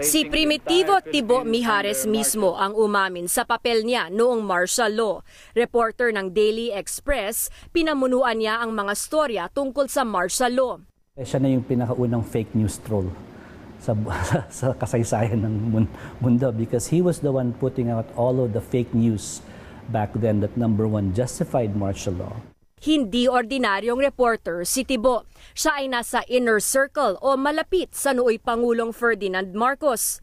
Si Primitivo Tibo Mijares mismo ang umamin sa papel niya noong martial law. Reporter ng Daily Express, pinamunuan niya ang mga storya tungkol sa martial law. Eh, Siya na yung pinakaunang fake news troll sa, sa kasaysayan ng mundo because he was the one putting out all of the fake news back then that number one justified martial law hindi ordinaryong reporter si Tibo. Siya ay nasa inner circle o malapit sa nooy Pangulong Ferdinand Marcos.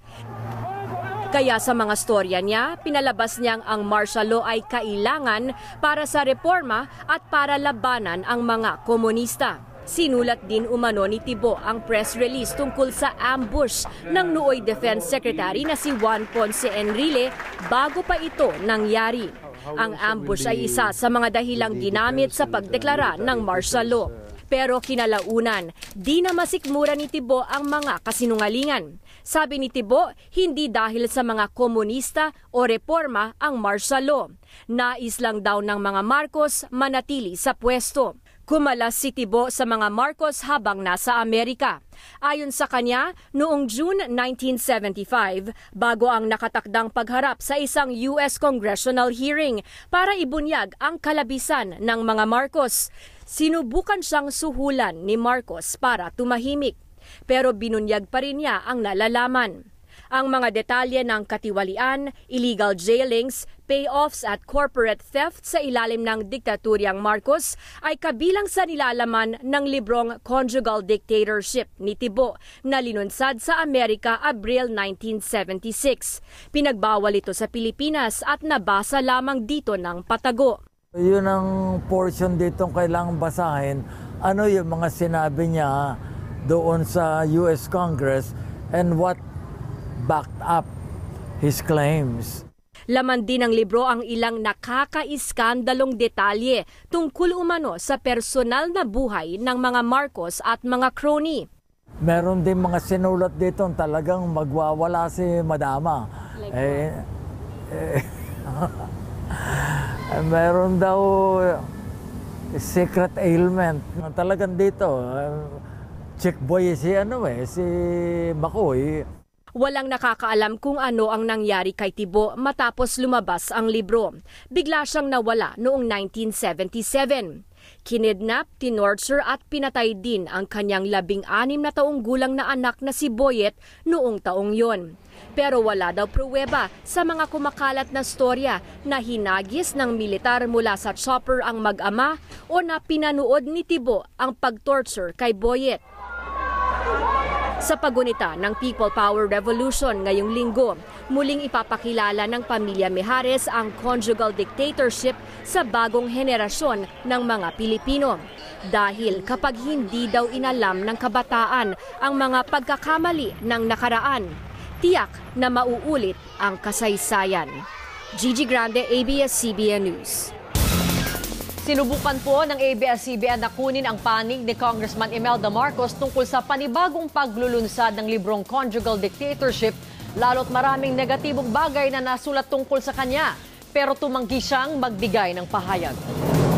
Kaya sa mga storya niya, pinalabas niyang ang martial law ay kailangan para sa reforma at para labanan ang mga komunista. Sinulat din umano ni Tibo ang press release tungkol sa ambush ng nooy Defense Secretary na si Juan Ponce Enrile bago pa ito nangyari. Ang ambush ay isa sa mga dahilang ginamit sa pagdeklara ng martial law. Pero kinalaunan, di na masikmura ni Tibo ang mga kasinungalingan. Sabi ni Tibo, hindi dahil sa mga komunista o reforma ang martial law. Nais lang daw ng mga Marcos manatili sa pwesto. Kumalas si Tibo sa mga Marcos habang nasa Amerika. Ayon sa kanya, noong June 1975, bago ang nakatakdang pagharap sa isang US congressional hearing para ibunyag ang kalabisan ng mga Marcos, sinubukan siyang suhulan ni Marcos para tumahimik. Pero binunyag pa rin niya ang nalalaman ang mga detalye ng katiwalian, illegal jailings, payoffs at corporate theft sa ilalim ng diktaturyang Marcos ay kabilang sa nilalaman ng librong Conjugal Dictatorship ni Tibo na linunsad sa Amerika Abril 1976. Pinagbawal ito sa Pilipinas at nabasa lamang dito ng patago. Yun ang portion dito kailangang basahin. Ano yung mga sinabi niya doon sa US Congress and what backed up his claims. Laman din ng libro ang ilang nakakaiskandalong detalye tungkol umano sa personal na buhay ng mga Marcos at mga crony. Meron din mga sinulat dito talagang magwawala si Madama. Like eh, eh, eh, meron daw eh, secret ailment. Talagang dito, eh, Check boy si ano eh, si Bakoy. Walang nakakaalam kung ano ang nangyari kay Tibo matapos lumabas ang libro. Bigla siyang nawala noong 1977. Kinidnap, tinorture at pinatay din ang kanyang labing-anim na taong gulang na anak na si Boyet noong taong yon. Pero wala daw pruweba sa mga kumakalat na storya na hinagis ng militar mula sa chopper ang mag-ama o na pinanood ni Tibo ang pag-torture kay Boyet. Sa pagunita ng People Power Revolution ngayong linggo, muling ipapakilala ng pamilya Mejares ang conjugal dictatorship sa bagong henerasyon ng mga Pilipino. Dahil kapag hindi daw inalam ng kabataan ang mga pagkakamali ng nakaraan, tiyak na mauulit ang kasaysayan. Gigi Grande, ABS-CBN News. Sinubukan po ng ABS-CBN na kunin ang panig ni Congressman Imelda Marcos tungkol sa panibagong paglulunsad ng librong Conjugal Dictatorship, lalo't maraming negatibong bagay na nasulat tungkol sa kanya, pero tumanggi siyang magbigay ng pahayag.